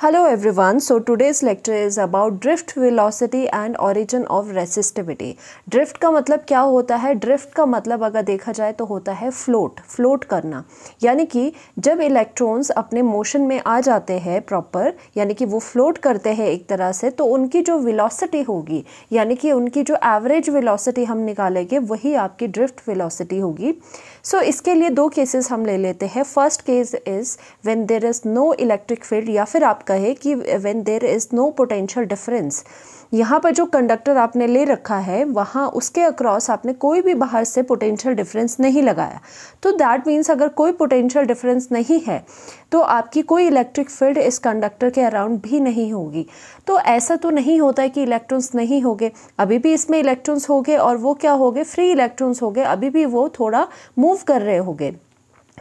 Hello everyone, so today's lecture is about drift velocity and origin of resistivity. Drift का मतलब क्या होता है Drift का मतलब अगर देखा जाए तो होता है float, float करना यानी कि जब इलेक्ट्रॉन्स अपने मोशन में आ जाते हैं प्रॉपर यानी कि वो float करते हैं एक तरह से तो उनकी जो velocity होगी यानी कि उनकी जो एवरेज velocity हम निकालेंगे वही आपकी drift velocity होगी सो so, इसके लिए दो केसेस हम ले लेते हैं first case is when there is no electric field या फिर आप कहें कि when there is no potential difference यहाँ पर जो कंडक्टर आपने ले रखा है वहाँ उसके अक्रॉस आपने कोई भी बाहर से पोटेंशियल डिफरेंस नहीं लगाया तो दैट मीन्स अगर कोई पोटेंशियल डिफरेंस नहीं है तो आपकी कोई इलेक्ट्रिक फील्ड इस कंडक्टर के अराउंड भी नहीं होगी तो ऐसा तो नहीं होता है कि इलेक्ट्रॉन्स नहीं होंगे अभी भी इसमें इलेक्ट्रॉन्स होंगे और वो क्या होंगे फ्री इलेक्ट्रॉन्स होंगे अभी भी वो थोड़ा मूव कर रहे होंगे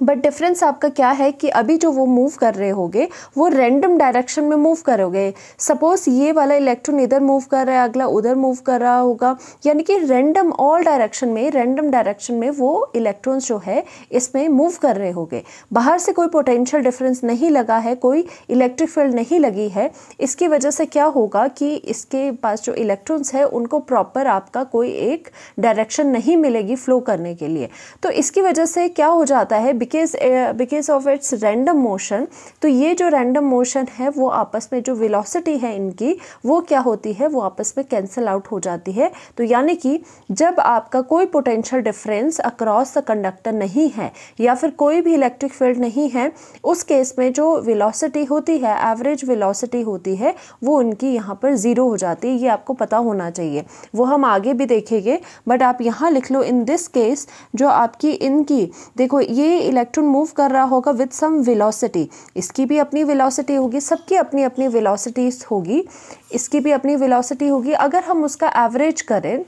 बट डिफरेंस आपका क्या है कि अभी जो वो मूव कर रहे होगे वो रैंडम डायरेक्शन में मूव करोगे सपोज ये वाला इलेक्ट्रॉन इधर मूव कर रहा है अगला उधर मूव कर रहा होगा यानी कि रैंडम ऑल डायरेक्शन में रैंडम डायरेक्शन में वो इलेक्ट्रॉन्स जो है इसमें मूव कर रहे होगे बाहर से कोई पोटेंशियल डिफरेंस नहीं लगा है कोई इलेक्ट्रिक फील्ड नहीं लगी है इसकी वजह से क्या होगा कि इसके पास जो इलेक्ट्रॉन्स है उनको प्रॉपर आपका कोई एक डायरेक्शन नहीं मिलेगी फ्लो करने के लिए तो इसकी वजह से क्या हो जाता है because because of its random motion तो ये जो रैंडम मोशन है वो आपस में जो वेलोसिटी है इनकी वो क्या होती है वो आपस में कैंसिल आउट हो जाती है तो यानी कि जब आपका कोई potential difference across the conductor नहीं है या फिर कोई भी इलेक्ट्रिक फील्ड नहीं है उस केस में जो विलोसिटी होती है एवरेज विलोसिटी होती है वो उनकी यहाँ पर ज़ीरो हो जाती है ये आपको पता होना चाहिए वो हम आगे भी देखेंगे बट आप यहाँ लिख लो इन दिस केस जो आपकी इनकी देखो ये इलेक्ट्रॉन मूव कर रहा होगा विद सम वेलोसिटी इसकी भी अपनी वेलोसिटी होगी सबकी अपनी अपनी वेलोसिटीज होगी इसकी भी अपनी वेलोसिटी होगी अगर हम उसका एवरेज करें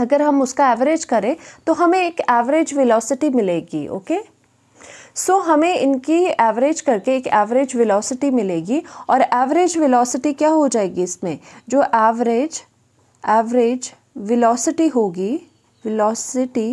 अगर हम उसका एवरेज करें तो हमें एक एवरेज वेलोसिटी मिलेगी ओके सो so, हमें इनकी एवरेज करके एक एवरेज वेलोसिटी मिलेगी और एवरेज वेलोसिटी क्या हो जाएगी इसमें जो एवरेज एवरेज वेलोसिटी होगी वेलोसिटी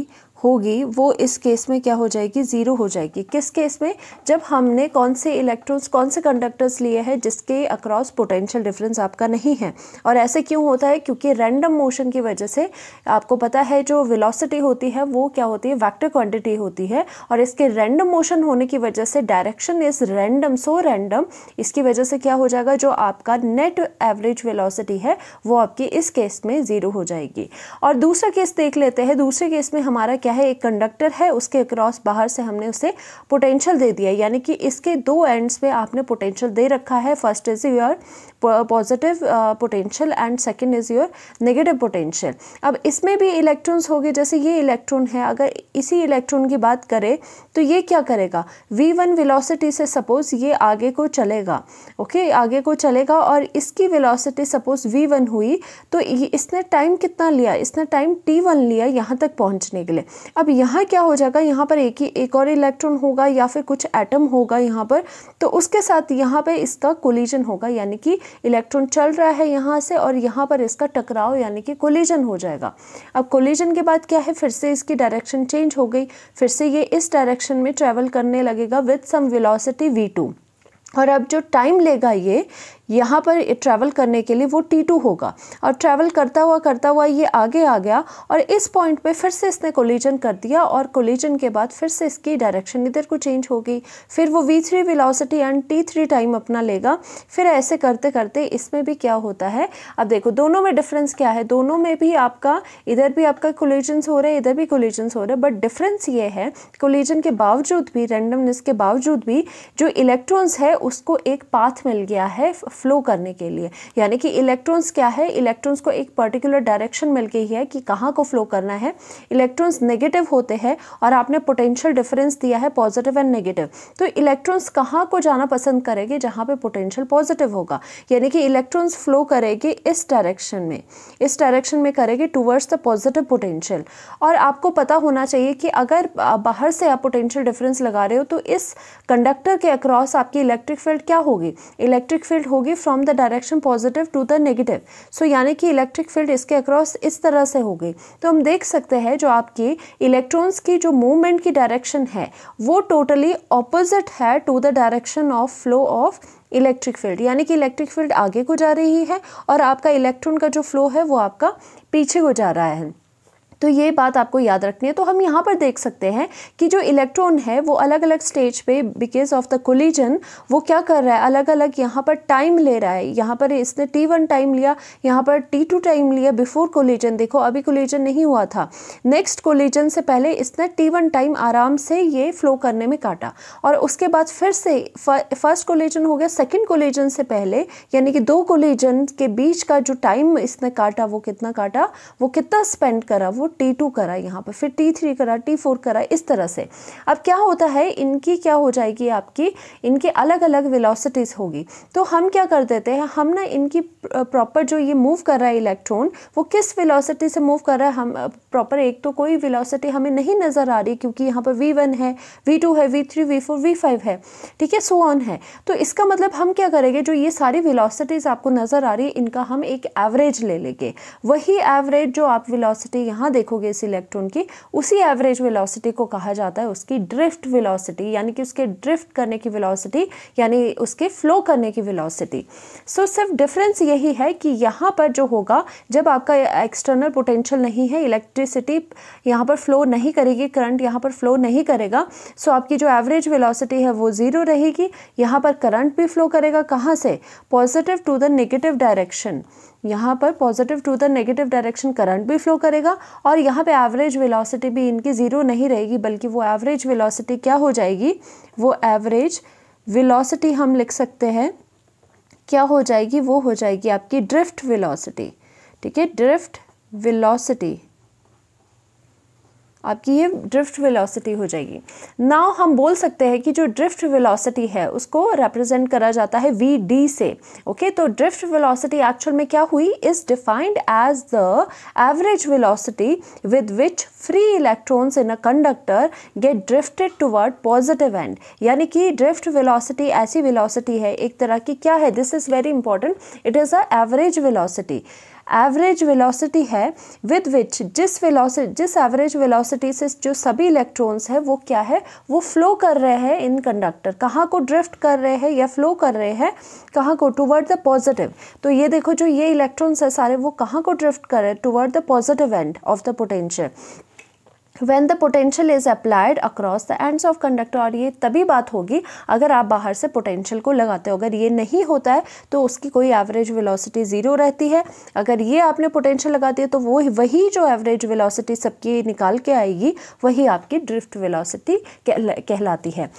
होगी वो इस केस में क्या हो जाएगी ज़ीरो हो जाएगी किस केस में जब हमने कौन से इलेक्ट्रॉन्स कौन से कंडक्टर्स लिए हैं जिसके अक्रॉस पोटेंशियल डिफरेंस आपका नहीं है और ऐसे क्यों होता है क्योंकि रैंडम मोशन की वजह से आपको पता है जो विलासिटी होती है वो क्या होती है वैक्टर क्वान्टिटी होती है और इसके रैंडम मोशन होने की वजह से direction is random so random इसकी वजह से क्या हो जाएगा जो आपका नेट एवरेज वेलोसिटी है वो आपकी इस केस में ज़ीरो हो जाएगी और दूसरा केस देख लेते हैं दूसरे केस में हमारा क्या है एक कंडक्टर है उसके क्रॉस बाहर से हमने उसे पोटेंशियल दे दिया यानी कि इसके दो एंड्स में आपने पोटेंशियल दे रखा है first is your positive potential and second is your negative potential अब इसमें भी इलेक्ट्रॉन्स गए जैसे ये इलेक्ट्रॉन है अगर इसी इलेक्ट्रॉन की बात करें तो ये क्या करेगा वी वन विलोसिटी से सपोज़ ये आगे को चलेगा ओके okay? आगे को चलेगा और इसकी वेलोसिटी सपोज़ वी वन हुई तो इसने टाइम कितना लिया इसने टाइम टी वन लिया यहाँ तक पहुँचने के लिए अब यहाँ क्या हो जाएगा यहाँ पर एक ही एक और इलेक्ट्रॉन होगा या फिर कुछ एटम होगा यहाँ पर तो उसके साथ यहाँ पर इसका कोलिजन होगा यानी कि इलेक्ट्रॉन चल रहा है यहाँ से और यहाँ पर इसका टकराव यानी कि कोलिजन हो जाएगा अब कोलिजन के बाद क्या है फिर से इसकी डायरेक्शन चेंज हो गई फिर से ये इस डायरेक्शन में ट्रेवल करने लगेगा विथ सम वेलोसिटी वी और अब जो टाइम लेगा ये यहाँ पर ट्रैवल करने के लिए वो टी टू होगा और ट्रैवल करता हुआ करता हुआ ये आगे आ गया और इस पॉइंट पे फिर से इसने कोलिजन कर दिया और कोलिजन के बाद फिर से इसकी डायरेक्शन इधर को चेंज होगी फिर वो V three velocity and T three time अपना लेगा फिर ऐसे करते करते इसमें भी क्या होता है अब देखो दोनों में डिफरेंस क्या है दोनों में भी आपका इधर भी आपका कोलिजन्स हो रहे हैं इधर भी कोलिजन्स हो रहे हैं बट डिफरेंस ये है कोलिजन के बावजूद भी रेंडमनेस के बावजूद भी जो इलेक्ट्रॉन्स है उसको एक पाथ मिल गया है फ्लो करने के लिए यानी कि इलेक्ट्रॉन्स क्या है इलेक्ट्रॉन्स को एक पर्टिकुलर डायरेक्शन मिल गई है कि कहाँ को फ्लो करना है इलेक्ट्रॉन्स नेगेटिव होते हैं और आपने पोटेंशियल डिफरेंस दिया है पॉजिटिव एंड नेगेटिव तो इलेक्ट्रॉन्स कहाँ को जाना पसंद करेंगे जहाँ पर पोटेंशियल पॉजिटिव होगा यानी कि इलेक्ट्रॉन्स फ्लो करेंगे इस डायरेक्शन में इस डायरेक्शन में करेंगे टूवर्ड्स द पॉजिटिव पोटेंशियल और आपको पता होना चाहिए कि अगर बाहर से आप पोटेंशियल डिफरेंस लगा रहे हो तो इस कंडक्टर के अक्रॉस आपकी इलेक्ट्रिक फील्ड क्या होगी इलेक्ट्रिक फील्ड होगी होगी from the direction positive to the negative so यानी कि इलेक्ट्रिक फील्ड इसके अक्रॉस इस तरह से होगी तो हम देख सकते हैं जो आपकी इलेक्ट्रॉन्स की जो मूवमेंट की डायरेक्शन है वो टोटली ऑपोजिट है to the direction of flow of electric field यानी कि इलेक्ट्रिक फील्ड आगे को जा रही है और आपका इलेक्ट्रॉन का जो फ्लो है वो आपका पीछे को जा रहा है तो ये बात आपको याद रखनी है तो हम यहाँ पर देख सकते हैं कि जो इलेक्ट्रॉन है वो अलग अलग स्टेज पे बिकॉज ऑफ द कोलिजन वो क्या कर रहा है अलग अलग यहाँ पर टाइम ले रहा है यहाँ पर इसने टी वन टाइम लिया यहाँ पर टी टू टाइम लिया बिफोर कोलिजन देखो अभी कोलिजन नहीं हुआ था नेक्स्ट कोलिजन से पहले इसने टी वन टाइम आराम से ये फ्लो करने में काटा और उसके बाद फिर से फर्स्ट कोलिजन हो गया सेकेंड कोलिजन से पहले यानी कि दो कोलिजन के बीच का जो टाइम इसने काटा वो कितना काटा वो कितना स्पेंड करा वो टी टू करा यहाँ पर फिर टी थ्री करा टी फोर करा इस तरह से अब क्या होता है इनकी क्या हो जाएगी आपकी इनके अलग अलग विलोसिटीज होगी तो हम क्या कर देते हैं हम ना इनकी प्रॉपर जो ये मूव कर रहा है इलेक्ट्रॉन वो किस विलोसिटी से मूव कर रहा है हम प्रॉपर एक तो कोई विलोसिटी हमें नहीं नज़र आ रही क्योंकि यहाँ पर वी वन है वी टू है V three V four V five है ठीक है सो ऑन है तो इसका मतलब हम क्या करेंगे जो ये सारी विलोसिटीज आपको नज़र आ रही है इनका हम एक एवरेज ले लेंगे वही एवरेज जो आप विलोसिटी यहाँ देख देखोगे इस इलेक्ट्रॉन की उसी एवरेज वेलोसिटी को कहा जाता है उसकी ड्रिफ्ट वेलोसिटी यानी कि उसके ड्रिफ्ट करने की वेलोसिटी यानी उसके फ्लो करने की वेलोसिटी सो so, सिर्फ डिफरेंस यही है कि यहाँ पर जो होगा जब आपका एक्सटर्नल पोटेंशियल नहीं है इलेक्ट्रिसिटी यहाँ पर फ्लो नहीं करेगी करंट यहाँ पर फ्लो नहीं करेगा सो so, आपकी जो एवरेज वेलोसिटी है वो ज़ीरो रहेगी यहाँ पर करंट भी फ्लो करेगा कहाँ से positive to the negative direction यहाँ पर positive to the negative direction current भी फ्लो करेगा और यहाँ पे एवरेज वेलोसिटी भी इनकी ज़ीरो नहीं रहेगी बल्कि वो एवरेज वेलोसिटी क्या हो जाएगी वो एवरेज वेलोसिटी हम लिख सकते हैं क्या हो जाएगी वो हो जाएगी आपकी ड्रिफ्ट वेलोसिटी ठीक है ड्रिफ्ट वेलोसिटी आपकी ये ड्रिफ्ट वेलोसिटी हो जाएगी नाव हम बोल सकते हैं कि जो ड्रिफ्ट वेलोसिटी है उसको रिप्रेजेंट करा जाता है वी डी से ओके okay? तो ड्रिफ्ट वेलोसिटी एक्चुअल में क्या हुई is defined as the average velocity with which free electrons in a conductor get drifted toward positive end यानी कि ड्रिफ्ट वेलोसिटी ऐसी वेलोसिटी है एक तरह की क्या है this is very important it is a average velocity average velocity है विद विच जिस वेलोसिटी जिस एवरेज वेलोसिटी से जो सभी इलेक्ट्रॉन्स है वो क्या है वो फ्लो कर रहे हैं इन कंडक्टर कहाँ को ड्रिफ्ट कर रहे हैं या फ्लो कर रहे हैं कहाँ को टूवर्ड द पॉजिटिव तो ये देखो जो ये इलेक्ट्रॉन्स है सारे वो कहाँ को ड्रिफ्ट कर रहे हैं toward the positive end of the potential when the potential is applied across the ends of conductor और ये तभी बात होगी अगर आप बाहर से पोटेंशियल को लगाते हो अगर ये नहीं होता है तो उसकी कोई एवरेज वेलोसिटी ज़ीरो रहती है अगर ये आपने पोटेंशियल लगा दिया तो वो वही जो एवरेज वेलोसिटी सबकी निकाल के आएगी वही आपकी ड्रिफ्ट वेलोसिटी कहलाती है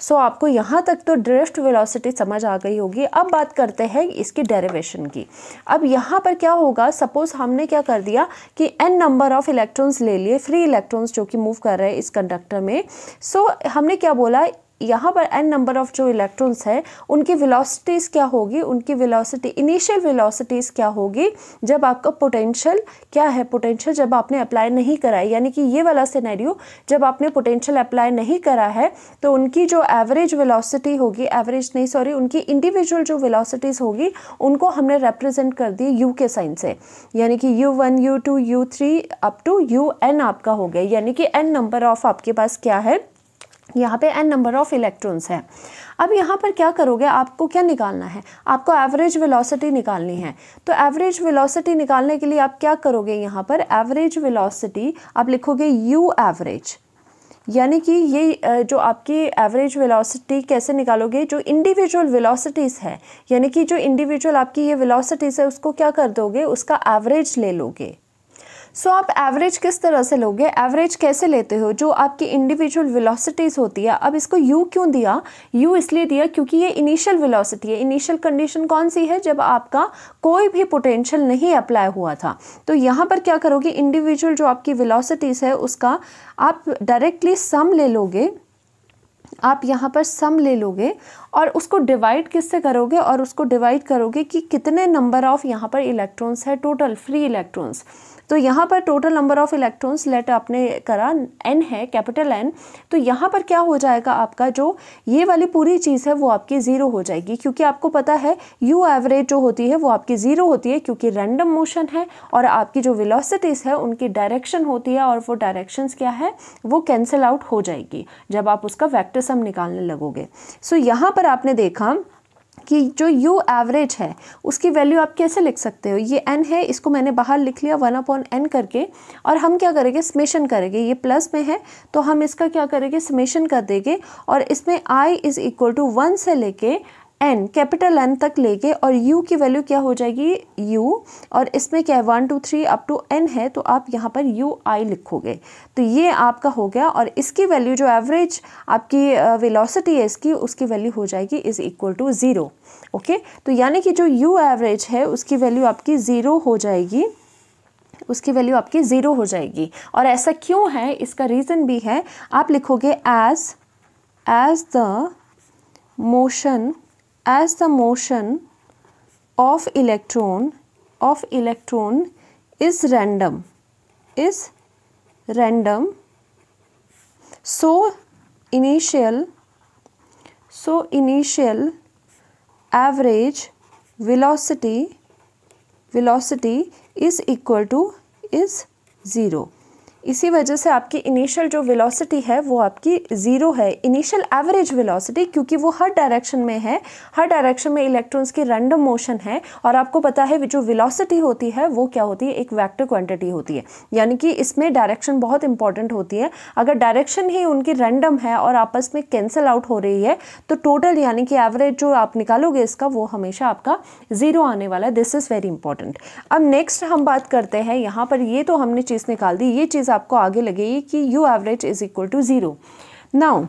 सो आपको यहाँ तक तो ड्रिफ्ट वेलोसिटी समझ आ गई होगी अब बात करते हैं इसकी डेरिवेशन की अब यहाँ पर क्या होगा सपोज हमने क्या कर दिया कि एन नंबर ऑफ इलेक्ट्रॉन्स ले लिए फ्री इलेक्ट्रॉन्स जो कि मूव कर रहे हैं इस कंडक्टर में सो so, हमने क्या बोला यहाँ पर एन नंबर ऑफ जो इलेक्ट्रॉन्स है उनकी वेलोसिटीज़ क्या होगी उनकी वेलोसिटी इनिशियल वेलोसिटीज़ क्या होगी जब आपका पोटेंशियल क्या है पोटेंशियल जब आपने अप्लाई नहीं करा है यानी कि ये वाला सिनेरियो जब आपने पोटेंशियल अप्लाई नहीं करा है तो उनकी जो एवरेज वेलोसिटी होगी एवरेज नहीं सॉरी उनकी इंडिविजुअल जो वेलोसिटीज़ होगी उनको हमने रिप्रेजेंट कर दी यू के साइन से यानी कि U one U two U three up to U N आपका हो गया यानी कि एन नंबर ऑफ आपके पास क्या है यहाँ पे एन नंबर ऑफ़ इलेक्ट्रॉन्स है अब यहाँ पर क्या करोगे आपको क्या निकालना है आपको एवरेज वेलोसिटी निकालनी है तो एवरेज वेलोसिटी निकालने के लिए आप क्या करोगे यहाँ पर एवरेज वेलोसिटी आप लिखोगे यू एवरेज यानी कि ये जो आपकी एवरेज वेलोसिटी कैसे निकालोगे जो इंडिविजुअल वेलोसिटीज़ है यानी कि जो इंडिविजुअल आपकी ये वेलोसिटीज़ है उसको क्या कर दोगे उसका एवरेज ले लोगे सो आप एवरेज किस तरह से लोगे एवरेज कैसे लेते हो जो आपकी इंडिविजुअल वेलोसिटीज़ होती है अब इसको यू क्यों दिया यू इसलिए दिया क्योंकि ये इनिशियल वेलोसिटी है इनिशियल कंडीशन कौन सी है जब आपका कोई भी पोटेंशियल नहीं अप्लाई हुआ था तो यहाँ पर क्या करोगे इंडिविजुअल जो आपकी वेलोसिटीज़ है उसका आप डायरेक्टली सम ले लोगे आप यहाँ पर सम ले लोगे और उसको डिवाइड किससे करोगे और उसको डिवाइड करोगे कि कितने नंबर ऑफ़ यहाँ पर इलेक्ट्रॉन्स है टोटल फ्री इलेक्ट्रॉन्स तो यहाँ पर total number of electrons let आपने करा एन है कैपिटल एन तो यहाँ पर क्या हो जाएगा आपका जो ये वाली पूरी चीज़ है वो आपकी ज़ीरो हो जाएगी क्योंकि आपको पता है यू एवरेज जो होती है वो आपकी ज़ीरो होती है क्योंकि रैंडम मोशन है और आपकी जो विलोसिटीज़ है उनकी डायरेक्शन होती है और वो डायरेक्शन क्या है वो कैंसिल आउट हो जाएगी जब आप उसका वैक्टिसम निकालने लगोगे सो so, यहाँ पर आपने देखा कि जो u एवरेज है उसकी वैल्यू आप कैसे लिख सकते हो ये n है इसको मैंने बाहर लिख लिया वन अपॉन एन करके और हम क्या करेंगे समेशन करेंगे ये प्लस में है तो हम इसका क्या करेंगे समेशन कर देंगे और इसमें i is equal to one से लेके एन कैपिटल एन तक लेके और यू की वैल्यू क्या हो जाएगी यू और इसमें क्या है one two three up to N है तो आप यहाँ पर यू आई लिखोगे तो ये आपका हो गया और इसकी वैल्यू जो एवरेज आपकी वेलोसिटी है इसकी उसकी वैल्यू हो जाएगी is equal to zero okay तो यानी कि जो यू एवरेज है उसकी वैल्यू आपकी ज़ीरो हो जाएगी उसकी वैल्यू आपकी ज़ीरो हो जाएगी और ऐसा क्यों है इसका रीज़न भी है आप लिखोगे as as the motion as the motion of electron of electron is random is random so initial so initial average velocity velocity is equal to is 0 इसी वजह से आपकी इनिशियल जो वेलोसिटी है वो आपकी ज़ीरो है इनिशियल एवरेज वेलोसिटी क्योंकि वो हर डायरेक्शन में है हर डायरेक्शन में इलेक्ट्रॉन्स की रैंडम मोशन है और आपको पता है जो वेलोसिटी होती है वो क्या होती है एक वैक्टर क्वांटिटी होती है यानी कि इसमें डायरेक्शन बहुत इंपॉर्टेंट होती है अगर डायरेक्शन ही उनकी रैंडम है और आपस में कैंसिल आउट हो रही है तो टोटल यानी कि एवरेज जो आप निकालोगे इसका वो हमेशा आपका ज़ीरो आने वाला है दिस इज़ वेरी इंपॉर्टेंट अब नेक्स्ट हम बात करते हैं यहाँ पर ये तो हमने चीज़ निकाल दी ये चीज़ आपको आगे लगेगी कि U average is equal to zero now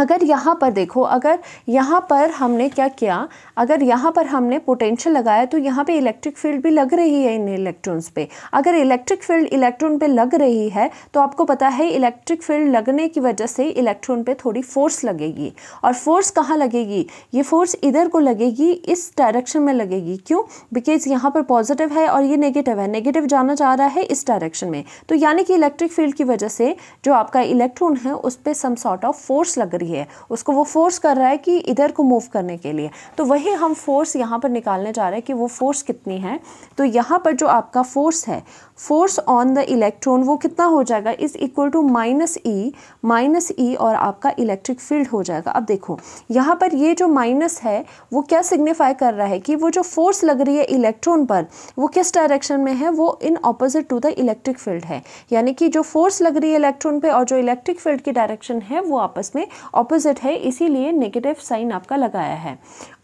अगर यहाँ पर देखो अगर यहाँ पर हमने क्या किया अगर यहाँ पर हमने पोटेंशियल लगाया तो यहाँ पे इलेक्ट्रिक फील्ड भी लग रही है इन इलेक्ट्रॉन्स पे अगर इलेक्ट्रिक फील्ड इलेक्ट्रॉन पे लग रही है तो आपको पता है इलेक्ट्रिक फील्ड लगने की वजह से इलेक्ट्रॉन पे थोड़ी फोर्स लगेगी और फोर्स कहाँ लगेगी ये फोर्स इधर को लगेगी इस डायरेक्शन में लगेगी क्यों बिकॉज यहाँ पर पॉजिटिव है और ये नेगेटिव है नेगेटिव जाना जा रहा है इस डायरेक्शन में तो यानी कि इलेक्ट्रिक फील्ड की वजह से जो आपका इलेक्ट्रॉन है उस पर सम सॉर्ट ऑफ फोर्स लग रही रही है उसको वो फोर्स कर रहा है कि इधर को मूव करने के लिए तो वही हम फोर्स यहाँ पर निकालने जा रहे हैं कि वो फोर्स कितनी है तो यहाँ पर जो आपका फोर्स है फोर्स ऑन द इलेक्ट्रॉन वो कितना हो जाएगा is equal to minus E minus E और आपका इलेक्ट्रिक फील्ड हो जाएगा अब देखो यहाँ पर ये जो माइनस है वो क्या सिग्निफाई कर रहा है कि वो जो फोर्स लग रही है इलेक्ट्रॉन पर वो किस डायरेक्शन में है वो in opposite to the electric field है यानी कि जो फोर्स लग रही है इलेक्ट्रॉन पर और जो इलेक्ट्रिक फील्ड की डायरेक्शन है वो आपस में ऑपोजिट है इसीलिए नेगेटिव साइन आपका लगाया है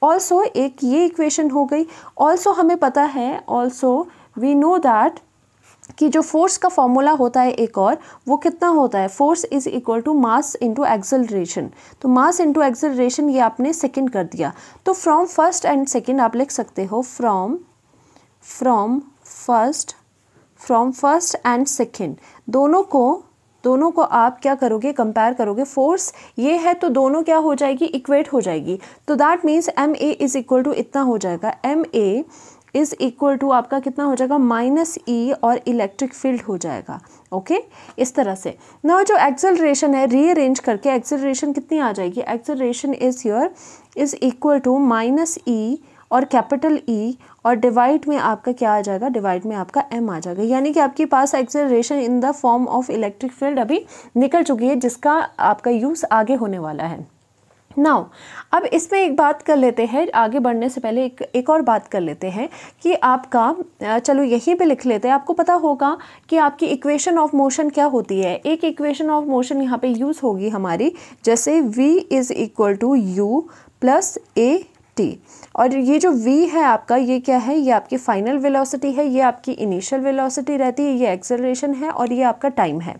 ऑल्सो एक ये इक्वेशन हो गई ऑल्सो हमें पता है ऑल्सो वी नो दैट कि जो फोर्स का फॉर्मूला होता है एक और वो कितना होता है force is equal to mass into acceleration तो मास इनटू एक्सेलरेशन ये आपने सेकंड कर दिया तो फ्रॉम फर्स्ट एंड सेकंड आप लिख सकते हो from from first from first and second दोनों को दोनों को आप क्या करोगे कंपेयर करोगे फोर्स ये है तो दोनों क्या हो जाएगी इक्वेट हो जाएगी तो that means M A is equal to इतना हो जाएगा M A is equal to आपका कितना हो जाएगा माइनस ई e और इलेक्ट्रिक फील्ड हो जाएगा ओके okay? इस तरह से ना जो एक्सेलरेशन है रीअरेंज करके एक्सेलरेशन कितनी आ जाएगी acceleration is your is equal to minus E और कैपिटल ई e और डिवाइड में आपका क्या आ जाएगा डिवाइड में आपका एम आ जाएगा यानी कि आपके पास acceleration in the form of electric field अभी निकल चुकी है जिसका आपका यूज़ आगे होने वाला है नाउ अब इसमें एक बात कर लेते हैं आगे बढ़ने से पहले एक एक और बात कर लेते हैं कि आपका चलो यहीं पे लिख लेते हैं आपको पता होगा कि आपकी इक्वेशन ऑफ मोशन क्या होती है एक इक्वेशन ऑफ मोशन यहाँ पे यूज़ होगी हमारी जैसे v is equal to U plus A T और ये जो वी है आपका ये क्या है ये आपकी फाइनल वेलोसिटी है ये आपकी इनिशियल वेलोसिटी रहती है ये एक्सेलरेशन है और ये आपका टाइम है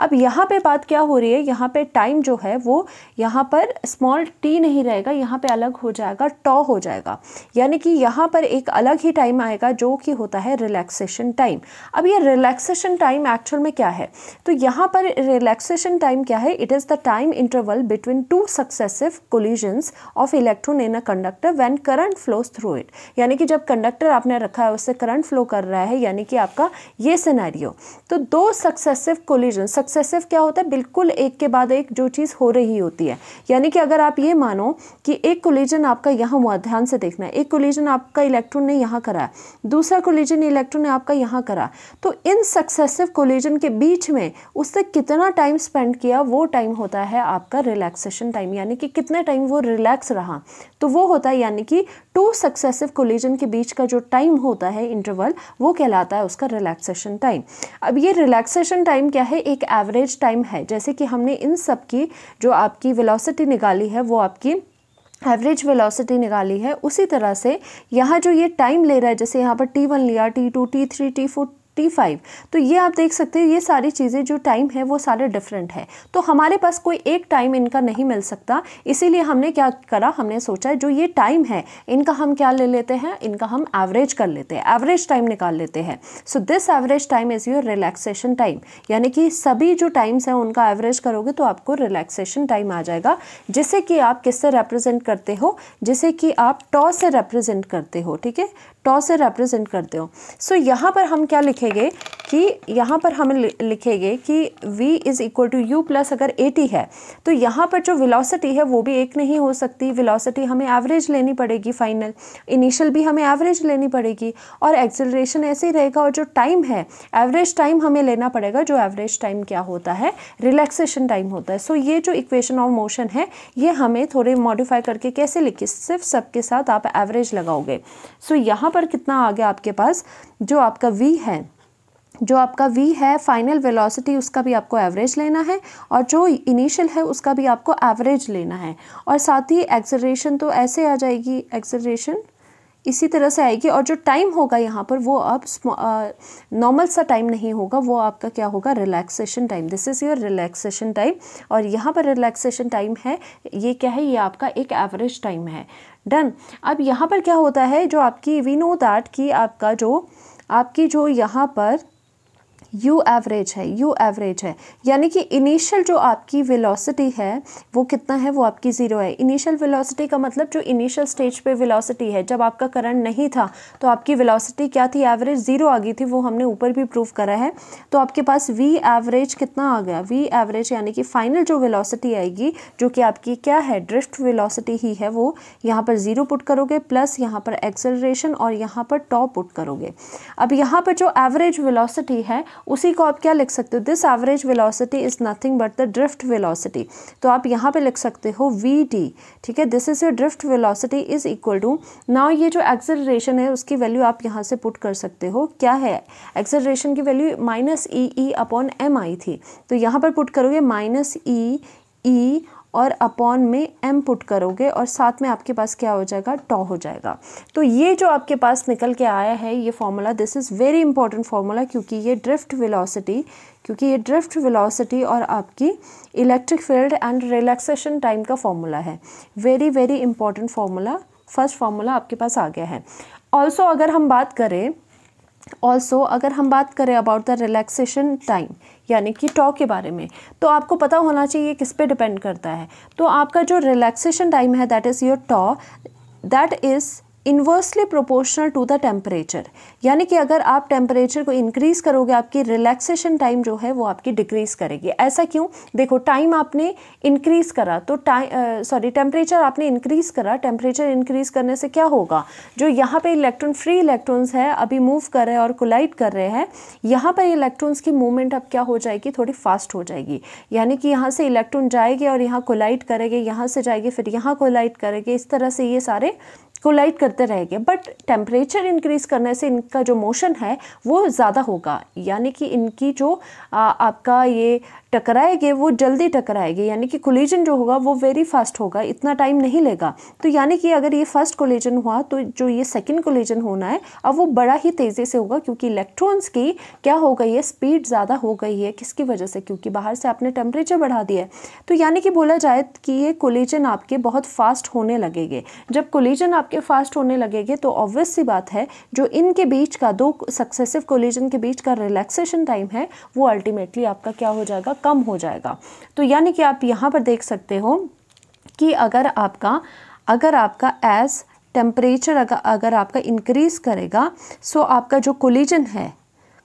अब यहाँ पे बात क्या हो रही है यहाँ पे टाइम जो है वो यहाँ पर स्मॉल टी नहीं रहेगा यहाँ पे अलग हो जाएगा टॉ हो जाएगा यानी कि यहाँ पर एक अलग ही टाइम आएगा जो कि होता है रिलैक्सेशन टाइम अब ये रिलैक्सेशन टाइम एक्चुअल में क्या है तो यहाँ पर रिलैक्सेशन टाइम क्या है it is the time interval between two successive collisions of electron in a conductor when current flows through it यानी कि जब कंडक्टर आपने रखा है उससे करंट फ्लो कर रहा है यानी कि आपका ये सिनेरियो तो दो सक्सेसिव कोलिजन सक्सेसिव क्या होता है बिल्कुल एक के बाद एक जो चीज़ हो रही होती है यानी कि अगर आप ये मानो कि एक कोलिजन आपका यहाँ हुआ ध्यान से देखना एक कोलिजन आपका इलेक्ट्रॉन ने यहाँ करा दूसरा कोलिजन इलेक्ट्रॉन ने आपका यहाँ करा तो इन सक्सेसिव कोलिजन के बीच में उससे कितना टाइम स्पेंड किया वो टाइम होता है आपका रिलैक्सेशन टाइम यानी कि कितने टाइम वो रिलैक्स रहा तो वो होता है यानी कि टू सक्सेसिव कोलिजन के बीच का जो टाइम होता है इंटरवल वो कहलाता है उसका रिलैक्सेशन टाइम अब ये रिलैक्सेशन टाइम क्या है एक एवरेज टाइम है जैसे कि हमने इन सब की जो आपकी वेलोसिटी निकाली है वो आपकी एवरेज वेलोसिटी निकाली है उसी तरह से यहाँ जो ये टाइम ले रहा है जैसे यहाँ पर टी वन लिया T two T three T four 55 five तो ये आप देख सकते हो ये सारी चीज़ें जो टाइम है वो सारे डिफरेंट है तो हमारे पास कोई एक टाइम इनका नहीं मिल सकता इसीलिए हमने क्या करा हमने सोचा जो ये टाइम है इनका हम क्या ले लेते हैं इनका हम एवरेज कर लेते हैं एवरेज टाइम निकाल लेते हैं so this average time is your relaxation time यानी कि सभी जो टाइम्स हैं उनका एवरेज करोगे तो आपको रिलैक्सेशन टाइम आ जाएगा जिसे कि आप किससे रिप्रेजेंट करते हो जिसे कि आप टॉ से रिप्रेजेंट करते हो ठीक है टॉ से रिप्रेजेंट करते हो सो so, यहाँ पर हम क्या लिखेंगे कि यहाँ पर हम लिखेंगे कि v is equal to U plus अगर ए टी है तो यहाँ पर जो विलासिटी है वो भी एक नहीं हो सकती विलासिटी हमें एवरेज लेनी पड़ेगी फाइनल इनिशियल भी हमें एवरेज लेनी पड़ेगी और एक्सेलरेशन ऐसे ही रहेगा और जो टाइम है एवरेज टाइम हमें लेना पड़ेगा जो एवरेज टाइम क्या होता है रिलैक्सेशन टाइम होता है सो so, ये जो इक्वेशन ऑफ मोशन है ये हमें थोड़े मॉडिफाई करके कैसे लिखे सिर्फ सबके साथ आप एवरेज लगाओगे सो so, यहाँ पर कितना आ गया आपके पास जो आपका वी है जो आपका वी है फाइनल वेलोसिटी उसका भी आपको एवरेज लेना है और जो इनिशियल है उसका भी आपको एवरेज लेना है और साथ ही एक्सलरेशन तो ऐसे आ जाएगी एक्सलरेशन इसी तरह से आएगी और जो टाइम होगा यहाँ पर वो आप नॉर्मल सा टाइम नहीं होगा वो आपका क्या होगा relaxation time this is your relaxation time और यहाँ पर रिलैक्सेशन टाइम है ये क्या है ये आपका एक एवरेज टाइम है डन अब यहाँ पर क्या होता है जो आपकी वी नो दैट कि आपका जो आपकी जो यहाँ पर यू एवरेज है यू एवरेज है यानी कि इनिशियल जो आपकी वेलोसिटी है वो कितना है वो आपकी ज़ीरो है इनिशियल वेलोसिटी का मतलब जो इनिशियल स्टेज पे वेलोसिटी है जब आपका करंट नहीं था तो आपकी वेलोसिटी क्या थी एवरेज ज़ीरो आ गई थी वो हमने ऊपर भी प्रूव करा है तो आपके पास वी एवरेज कितना आ गया वी एवरेज यानी कि फाइनल जो वेलोसिटी आएगी जो कि आपकी क्या है ड्रिफ्ट वेलोसिटी ही है वो यहाँ पर ज़ीरो पुट करोगे प्लस यहाँ पर एक्सेलरेशन और यहाँ पर टॉप पुट करोगे अब यहाँ पर जो एवरेज वेलोसिटी है उसी को आप क्या लिख सकते हो this average velocity is nothing but the drift velocity तो आप यहाँ पे लिख सकते हो वी डी ठीक है this is your drift velocity is equal to now ये जो एक्सलरेशन है उसकी वैल्यू आप यहाँ से पुट कर सकते हो क्या है एक्सलरेशन की value minus E E upon M आई थी तो यहाँ पर पुट करोगे माइनस ई ई और अपॉन में एम पुट करोगे और साथ में आपके पास क्या हो जाएगा टॉ हो जाएगा तो ये जो आपके पास निकल के आया है ये formula this is very important formula क्योंकि ये ड्रिफ्ट वेलोसिटी क्योंकि ये ड्रिफ्ट विलॉसिटी और आपकी electric field and relaxation time का फार्मूला है very very important formula first formula आपके पास आ गया है ऑल्सो अगर हम बात करें ऑल्सो अगर हम बात करें अबाउट द रिलैक्सेशन टाइम यानी कि टॉ के बारे में तो आपको पता होना चाहिए किस पे डिपेंड करता है तो आपका जो रिलैक्सेशन टाइम है that is your tau that is inversely proportional to the temperature यानी कि अगर आप टेम्परेचर को इंक्रीज़ करोगे आपकी रिलैक्सेशन टाइम जो है वो आपकी डिक्रीज़ करेगी ऐसा क्यों देखो टाइम आपने इंक्रीज़ करा तो टाइम सॉरी टेम्परेचर आपने इंक्रीज़ करा टेम्परेचर इंक्रीज़ करने से क्या होगा जो यहाँ पर इलेक्ट्रॉन फ्री इलेक्ट्रॉन्स है अभी मूव कर रहे हैं और कोलाइट कर रहे हैं यहाँ पर इलेक्ट्रॉन्स की मूवमेंट अब क्या हो जाएगी थोड़ी फास्ट हो जाएगी यानी कि यहाँ से इलेक्ट्रॉन जाएगी और यहाँ कोलाइट करेगी यहाँ से जाएगी फिर यहाँ कोलाइट करेंगे इस तरह से ये सारे लाइट करते रहेंगे बट टेम्परेचर इंक्रीज करने से इनका जो मोशन है वो ज़्यादा होगा यानी कि इनकी जो आ, आपका ये टकराएंगे वो जल्दी टकराएंगे यानी कि कोलिजन जो होगा वो वेरी फास्ट होगा इतना टाइम नहीं लेगा तो यानी कि अगर ये फर्स्ट कोलिजन हुआ तो जो ये सेकेंड कोलिजन होना है अब वो बड़ा ही तेज़ी से होगा क्योंकि इलेक्ट्रॉन्स की क्या हो गई है स्पीड ज़्यादा हो गई है किसकी वजह से क्योंकि बाहर से आपने टेम्परेचर बढ़ा दिया है तो यानी कि बोला जाए कि ये कोलिजन आपके बहुत फास्ट होने लगेंगे जब कोलिजन आपके फास्ट होने लगेंगे तो ऑब्वियस सी बात है जो इनके बीच का दो सक्सेसिव कोलिजन के बीच का रिलैक्सेशन टाइम है वो अल्टीमेटली आपका क्या हो जाएगा कम हो जाएगा तो यानी कि आप यहाँ पर देख सकते हो कि अगर आपका अगर आपका एस टेम्परेचर अगर अगर आपका इंक्रीज़ करेगा सो आपका जो कोलिजन है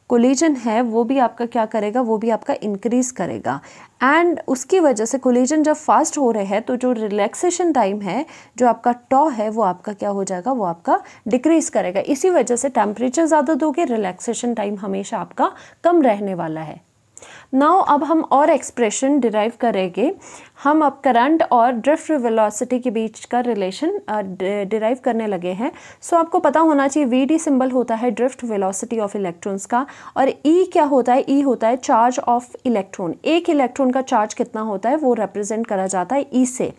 कोलिजन है वो भी आपका क्या करेगा वो भी आपका इंक्रीज़ करेगा एंड उसकी वजह से कोलिजन जब फास्ट हो रहे हैं तो जो रिलैक्सेशन टाइम है जो आपका टॉ है वो आपका क्या हो जाएगा वो आपका डिक्रीज़ करेगा इसी वजह से टेम्परेचर ज़्यादा दोगे रिलैक्सेशन टाइम हमेशा आपका कम रहने वाला है नाउ अब हम और एक्सप्रेशन डिराइव करेंगे हम अब करंट और ड्रिफ्ट वेलोसिटी के बीच का रिलेशन डिराइव करने लगे हैं सो so, आपको पता होना चाहिए वी डी सिंबल होता है ड्रिफ्ट वेलोसिटी ऑफ इलेक्ट्रॉन्स का और ई e क्या होता है ई e होता है चार्ज ऑफ इलेक्ट्रॉन एक इलेक्ट्रॉन का चार्ज कितना होता है वो रिप्रेजेंट करा जाता है ई e से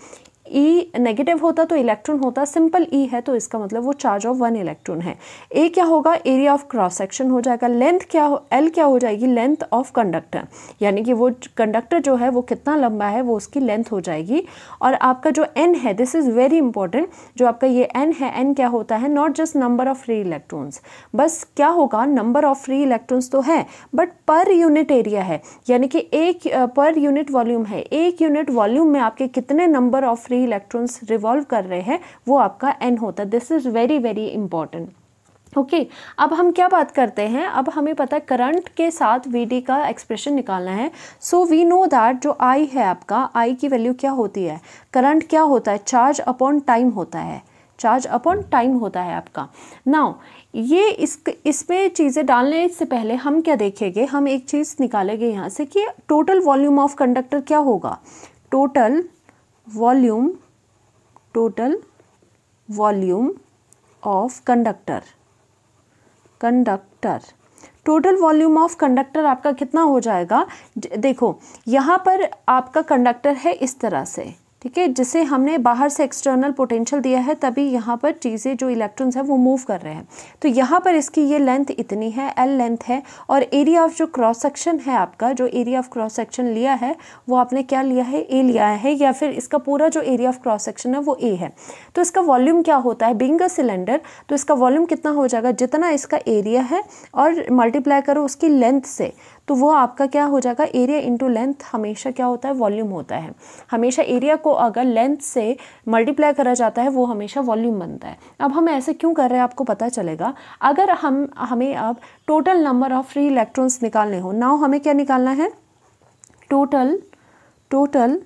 ई e नेगेटिव होता तो इलेक्ट्रॉन होता सिंपल ई e है तो इसका मतलब वो चार्ज ऑफ वन इलेक्ट्रॉन है ए क्या होगा एरिया ऑफ क्रॉस सेक्शन हो जाएगा लेंथ क्या हो एल क्या हो जाएगी लेंथ ऑफ कंडक्टर यानी कि वो कंडक्टर जो है वो कितना लंबा है वो उसकी लेंथ हो जाएगी और आपका जो एन है दिस इज़ वेरी इंपॉर्टेंट जो आपका ये एन है एन क्या होता है not just number of free electrons बस क्या होगा नंबर ऑफ फ्री इलेक्ट्रॉन्स तो है बट पर यूनिट एरिया है यानी कि एक पर यूनिट वॉल्यूम है एक यूनिट वॉल्यूम में आपके कितने नंबर ऑफ फ्री भी इलेक्ट्रॉन्स रिवॉल्व कर रहे हैं वो आपका एन होता है this is very very important okay okay, अब हम क्या बात करते हैं अब हमें पता है करंट के साथ वी का एक्सप्रेशन निकालना है सो वी नो दैट जो आई है आपका आई की वैल्यू क्या होती है करंट क्या होता है चार्ज अपॉन टाइम होता है चार्ज अपॉन टाइम होता है आपका नाउ ये इस इसमें चीज़ें डालने से पहले हम क्या देखेंगे हम एक चीज़ निकालेंगे यहाँ से कि टोटल वॉल्यूम ऑफ कंडक्टर क्या होगा total volume total volume of conductor conductor total volume of conductor आपका कितना हो जाएगा देखो यहाँ पर आपका कंडक्टर है इस तरह से ठीक है जिसे हमने बाहर से एक्सटर्नल पोटेंशियल दिया है तभी यहाँ पर चीज़ें जो इलेक्ट्रॉन्स हैं वो मूव कर रहे हैं तो यहाँ पर इसकी ये लेंथ इतनी है एल लेंथ है और एरिया ऑफ जो क्रॉस सेक्शन है आपका जो एरिया ऑफ क्रॉस सेक्शन लिया है वो आपने क्या लिया है ए लिया है या फिर इसका पूरा जो एरिया ऑफ क्रॉस सेक्शन है वो ए है तो इसका वॉल्यूम क्या होता है बिंग अ सिलेंडर तो इसका वॉल्यूम कितना हो जाएगा जितना इसका एरिया है और मल्टीप्लाई करो उसकी लेंथ से तो वो आपका क्या हो जाएगा एरिया इंटू लेंथ हमेशा क्या होता है वॉल्यूम होता है हमेशा एरिया को अगर लेंथ से मल्टीप्लाई करा जाता है वो हमेशा वॉल्यूम बनता है अब हम ऐसे क्यों कर रहे हैं आपको पता चलेगा अगर हम हमें अब total number of free electrons निकालने हो नाउ हमें क्या निकालना है total total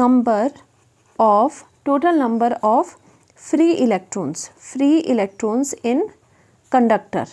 number of total number of free electrons free electrons in conductor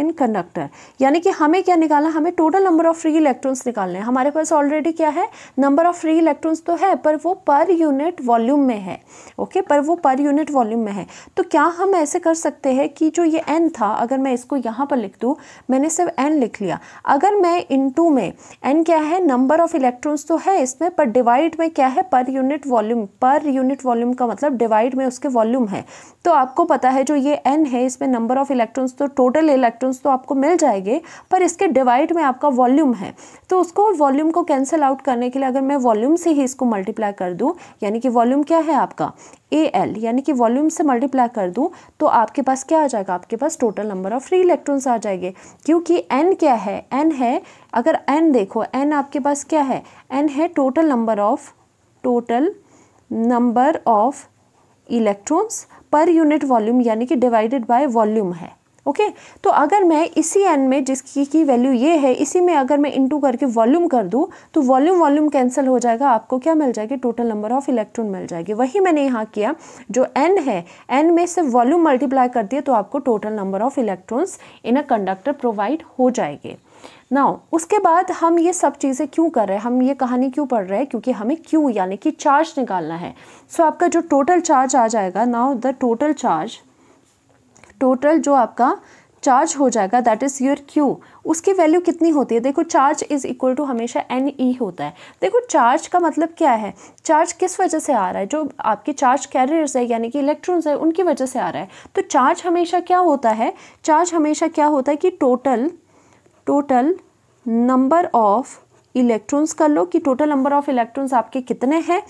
in conductor यानी कि हमें क्या निकालना हमें total number of free electrons निकालने हैं हमारे पास ऑलरेडी क्या है नंबर ऑफ फ्री इलेक्ट्रॉन्स तो है पर वो पर यूनिट वॉल्यूम में है ओके पर वो पर यूनिट वॉल्यूम में है तो क्या हम ऐसे कर सकते हैं कि जो ये एन था अगर मैं इसको यहाँ पर लिख दूँ मैंने सिर्फ एन लिख लिया अगर मैं इन में एन क्या है नंबर ऑफ इलेक्ट्रॉन्स तो है इसमें पर डिवाइड में क्या है per unit volume per unit volume का मतलब डिवाइड में उसके वॉल्यूम है तो आपको पता है जो ये एन है इसमें नंबर ऑफ इलेक्ट्रॉन्स तो टोटल इलेक्ट्रॉन इलेक्ट्रॉन्स तो आपको मिल जाएंगे पर इसके डिवाइड में आपका वॉल्यूम है तो उसको वॉल्यूम को कैंसिल आउट करने के लिए अगर मैं वॉल्यूम से ही इसको मल्टीप्लाई कर दूँ यानी कि वॉल्यूम क्या है आपका ए एल यानी कि वॉल्यूम से मल्टीप्लाई कर दूँ तो आपके पास क्या आ जाएगा आपके पास total number of free electrons आ जाएंगे क्योंकि एन क्या है एन है अगर एन देखो एन आपके पास क्या है एन है total number of total number of electrons per unit volume यानी कि डिवाइडेड बाय वॉल्यूम है ओके okay? तो अगर मैं इसी एन में जिसकी की वैल्यू ये है इसी में अगर मैं इंटू करके वॉल्यूम कर दूँ तो वॉल्यूम वॉल्यूम कैंसिल हो जाएगा आपको क्या मिल जाएगी टोटल नंबर ऑफ इलेक्ट्रॉन मिल जाएगी वही मैंने यहाँ किया जो एन है एन में सिर्फ वॉल्यूम मल्टीप्लाई कर दिए तो आपको total number of electrons in a conductor provide हो जाएंगे नाउ उसके बाद हम ये सब चीज़ें क्यों कर रहे हैं हम ये कहानी क्यों पढ़ रहे हैं क्योंकि हमें क्यों यानी कि चार्ज निकालना है सो so, आपका जो टोटल चार्ज आ जाएगा now the total charge total जो आपका चार्ज हो जाएगा दैट इज़ योर क्यू उसकी वैल्यू कितनी होती है देखो चार्ज इज़ इक्वल टू हमेशा एन ई e होता है देखो चार्ज का मतलब क्या है चार्ज किस वजह से आ रहा है जो आपके चार्ज कैरियर्स है यानी कि इलेक्ट्रॉन्स है उनकी वजह से आ रहा है तो चार्ज हमेशा क्या होता है चार्ज हमेशा क्या होता है कि total total number of electrons कर लो कि टोटल नंबर ऑफ़ इलेक्ट्रॉन्स आपके कितने हैं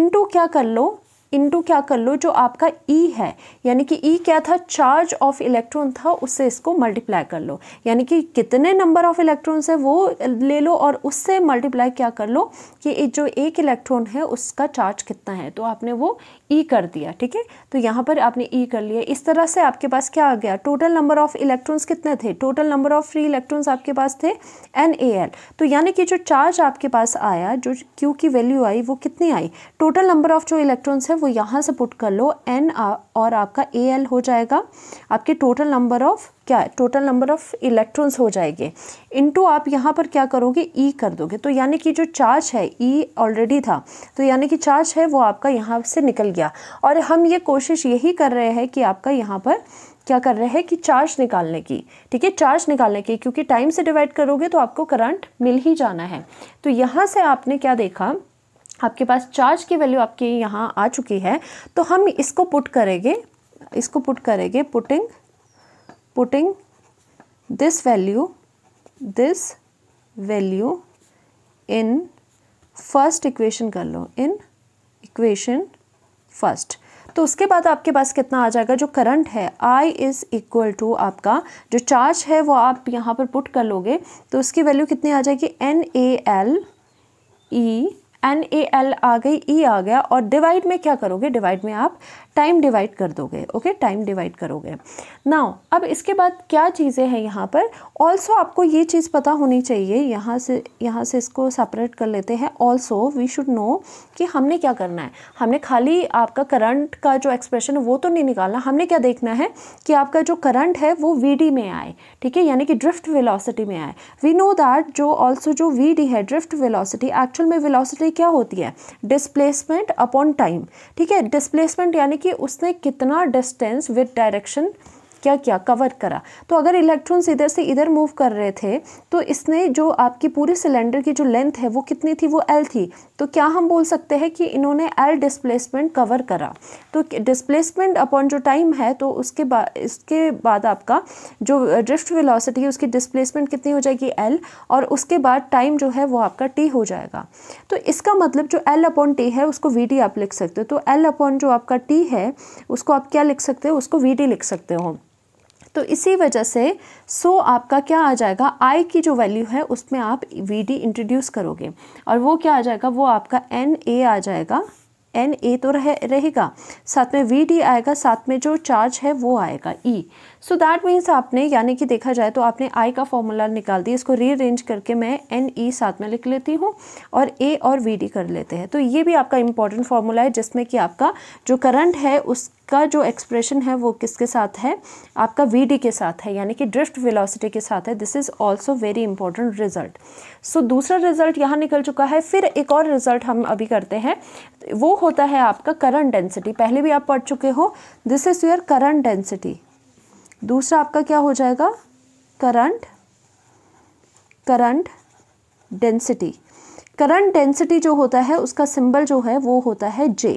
इनटू क्या कर लो इंटू क्या कर लो जो आपका ई e है यानी कि ई e क्या था चार्ज ऑफ इलेक्ट्रॉन था उससे इसको मल्टीप्लाई कर लो यानी कि कितने नंबर ऑफ इलेक्ट्रॉन्स है वो ले लो और उससे मल्टीप्लाई क्या कर लो कि जो एक इलेक्ट्रॉन है उसका चार्ज कितना है तो आपने वो ई e कर दिया ठीक है तो यहाँ पर आपने ई e कर लिया इस तरह से आपके पास क्या आ गया टोटल नंबर ऑफ इलेक्ट्रॉन्स कितने थे total number of free electrons आपके पास थे एन ए एल तो यानी कि जो चार्ज आपके पास आया जो क्यू की वैल्यू आई वो कितनी आई टोटल नंबर ऑफ जो इलेक्ट्रॉन्स है वो यहाँ से पुट कर लो एन और आपका ए एल हो जाएगा आपके टोटल नंबर ऑफ़ क्या है टोटल नंबर ऑफ़ इलेक्ट्रॉन्स हो जाएंगे इनटू आप यहाँ पर क्या करोगे ई e कर दोगे तो यानी कि जो चार्ज है ई e ऑलरेडी था तो यानी कि चार्ज है वो आपका यहाँ से निकल गया और हम ये कोशिश यही कर रहे हैं कि आपका यहाँ पर क्या कर रहे हैं कि चार्ज निकालने की ठीक है चार्ज निकालने की क्योंकि टाइम से डिवाइड करोगे तो आपको करंट मिल ही जाना है तो यहाँ से आपने क्या देखा आपके पास चार्ज की वैल्यू आपके यहाँ आ चुकी है तो हम इसको पुट करेंगे इसको पुट करेंगे putting putting this value this value in first equation कर लो इन इक्वेशन फर्स्ट तो उसके बाद आपके पास कितना आ जाएगा जो करंट है I इज़ इक्वल टू आपका जो चार्ज है वो आप यहाँ पर पुट कर लोगे तो उसकी वैल्यू कितनी आ जाएगी N A L E N A L आ गई ई e आ गया और डिवाइड में क्या करोगे डिवाइड में आप टाइम डिवाइड कर दोगे ओके टाइम डिवाइड करोगे नाउ अब इसके बाद क्या चीज़ें हैं यहाँ पर ऑल्सो आपको ये चीज़ पता होनी चाहिए यहाँ से यहाँ से इसको सेपरेट कर लेते हैं ऑल्सो वी शुड नो कि हमने क्या करना है हमने खाली आपका करंट का जो एक्सप्रेशन है वो तो नहीं निकालना हमने क्या देखना है कि आपका जो करंट है वो वी में आए ठीक है यानी कि ड्रिफ्ट विलासिटी में आए वी नो दैट जो ऑल्सो जो वी है ड्रिफ्ट विलासिटी एक्चुअल में विलासिटी क्या होती है डिसप्लेसमेंट अपॉन टाइम ठीक है डिसप्लेसमेंट यानी कि उसने कितना डिस्टेंस विद डायरेक्शन क्या क्या कवर करा तो अगर इलेक्ट्रॉन्स इधर से इधर मूव कर रहे थे तो इसने जो आपकी पूरी सिलेंडर की जो लेंथ है वो कितनी थी वो एल थी तो क्या हम बोल सकते हैं कि इन्होंने एल डिस्प्लेसमेंट कवर करा तो डिस्प्लेसमेंट अपॉन जो टाइम है तो उसके बाद इसके बाद आपका जो ड्रिफ्ट वेलोसिटी है उसकी डिस्प्लेसमेंट कितनी हो जाएगी एल और उसके बाद टाइम जो है वो आपका टी हो जाएगा तो इसका मतलब जो एल अपॉन टी है उसको वी आप लिख सकते हो तो एल अपॉन जो आपका टी है उसको आप क्या लिख सकते हो उसको वी लिख सकते हो तो इसी वजह से सो आपका क्या आ जाएगा आई की जो वैल्यू है उसमें आप वी डी इंट्रोड्यूस करोगे और वो क्या आ जाएगा वो आपका एन ए आ जाएगा एन ए तो रहे रहेगा साथ में वी डी आएगा साथ में जो चार्ज है वो आएगा E e. So that means आपने यानी कि देखा जाए तो आपने आई का फॉर्मूला निकाल दिया इसको रीअरेंज करके मैं एन ई e साथ में लिख लेती हूँ और ए और वी डी कर लेते हैं तो ये भी आपका इंपॉर्टेंट फार्मूला है जिसमें कि आपका जो करंट है उसका जो एक्सप्रेशन है वो किसके साथ है आपका वी डी के साथ है यानी कि ड्रिफ्ट वेलोसिटी के साथ है this is also very important result so दूसरा रिजल्ट यहाँ निकल चुका है फिर एक और रिजल्ट हम अभी करते हैं वो होता है आपका करंट डेंसिटी पहले भी आप पढ़ चुके हो this is your current density दूसरा आपका क्या हो जाएगा current current density current density जो होता है उसका सिंबल जो है वो होता है जे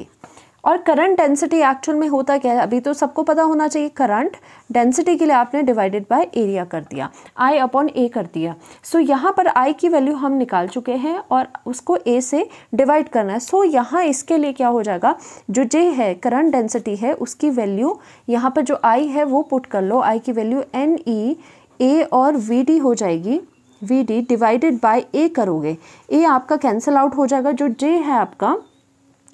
और करंट डेंसिटी एक्चुअल में होता क्या है अभी तो सबको पता होना चाहिए करंट डेंसिटी के लिए आपने डिवाइडेड बाय एरिया कर दिया आई अपॉन ए कर दिया सो so, यहाँ पर आई की वैल्यू हम निकाल चुके हैं और उसको ए से डिवाइड करना है सो so, यहाँ इसके लिए क्या हो जाएगा जो जे है करंट डेंसिटी है उसकी वैल्यू यहाँ पर जो आई है वो पुट कर लो आई की वैल्यू एन ई ए और वी डी हो जाएगी V D divided by A करोगे ए आपका कैंसिल आउट हो जाएगा जो जे है आपका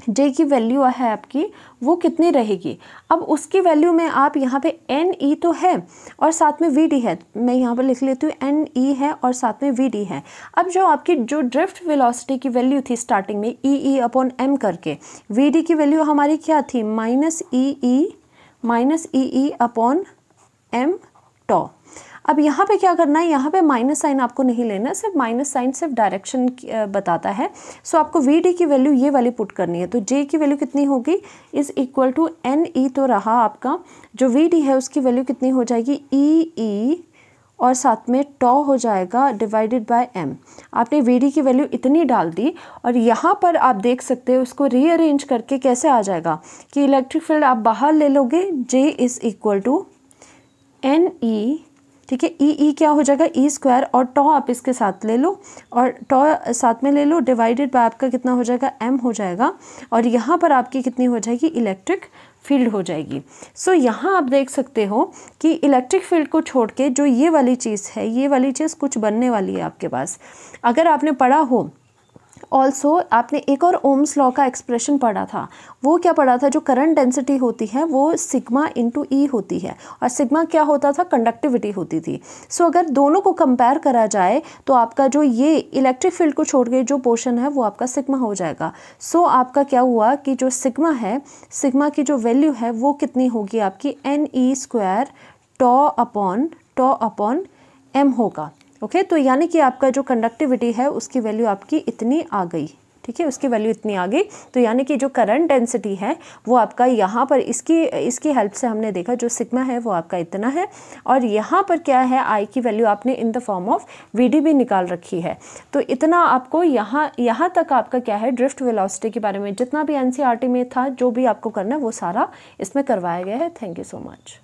जे की वैल्यू है आपकी वो कितनी रहेगी अब उसकी वैल्यू में आप यहाँ पे एन ई e तो है और साथ में वी डी है मैं यहाँ पर लिख लेती हूँ एन ई e है और साथ में वी डी है अब जो आपकी जो ड्रिफ्ट वेलोसिटी की वैल्यू थी स्टार्टिंग में ई ई अपॉन एम करके वी डी की वैल्यू हमारी क्या थी minus E E minus E E upon M tau अब यहाँ पे क्या करना है यहाँ पे माइनस साइन आपको नहीं लेना सिर्फ माइनस साइन सिर्फ डायरेक्शन बताता है सो आपको वी डी की वैल्यू ये वाली पुट करनी है तो जे की वैल्यू कितनी होगी is equal to N E तो रहा आपका जो वी डी है उसकी वैल्यू कितनी हो जाएगी ई e, ई e और साथ में टॉ हो जाएगा डिवाइडेड बाय एम आपने वी डी की वैल्यू इतनी डाल दी और यहाँ पर आप देख सकते हो उसको रीअरेंज करके कैसे आ जाएगा कि इलेक्ट्रिक फील्ड आप बाहर ले लोगे J is equal to N E ठीक है ई e, ई e क्या हो जाएगा ई e स्क्वायर और टॉ आप इसके साथ ले लो और टॉ साथ में ले लो डिवाइडेड बाय आपका कितना हो जाएगा एम हो जाएगा और यहाँ पर आपकी कितनी हो जाएगी इलेक्ट्रिक फील्ड हो जाएगी सो so, यहाँ आप देख सकते हो कि इलेक्ट्रिक फील्ड को छोड़ के जो ये वाली चीज़ है ये वाली चीज़ कुछ बनने वाली है आपके पास अगर आपने पढ़ा हो ऑल्सो आपने एक और ओम्स लॉ का एक्सप्रेशन पढ़ा था वो क्या पढ़ा था जो करंट डेंसिटी होती है वो सिग्मा इंटू ई होती है और सिग्मा क्या होता था कंडक्टिविटी होती थी सो so, अगर दोनों को कंपेयर करा जाए तो आपका जो ये इलेक्ट्रिक फील्ड को छोड़ के जो पोर्शन है वो आपका सिग्मा हो जाएगा सो so, आपका क्या हुआ कि जो सिग्मा है सिग्मा की जो वैल्यू है वो कितनी होगी आपकी N E square tau upon tau upon M होगा ओके तो यानी कि आपका जो कंडक्टिविटी है उसकी वैल्यू आपकी इतनी आ गई ठीक है उसकी वैल्यू इतनी आ गई तो यानी कि जो करंट डेंसिटी है वो आपका यहाँ पर इसकी इसकी हेल्प से हमने देखा जो सिग्मा है वो आपका इतना है और यहाँ पर क्या है आई की वैल्यू आपने in the form of V भी निकाल रखी है तो इतना आपको यहाँ यहाँ तक आपका क्या है ड्रिफ्ट वेलोसिटी के बारे में जितना भी एन e में था जो भी आपको करना है वो सारा इसमें करवाया गया है थैंक यू सो मच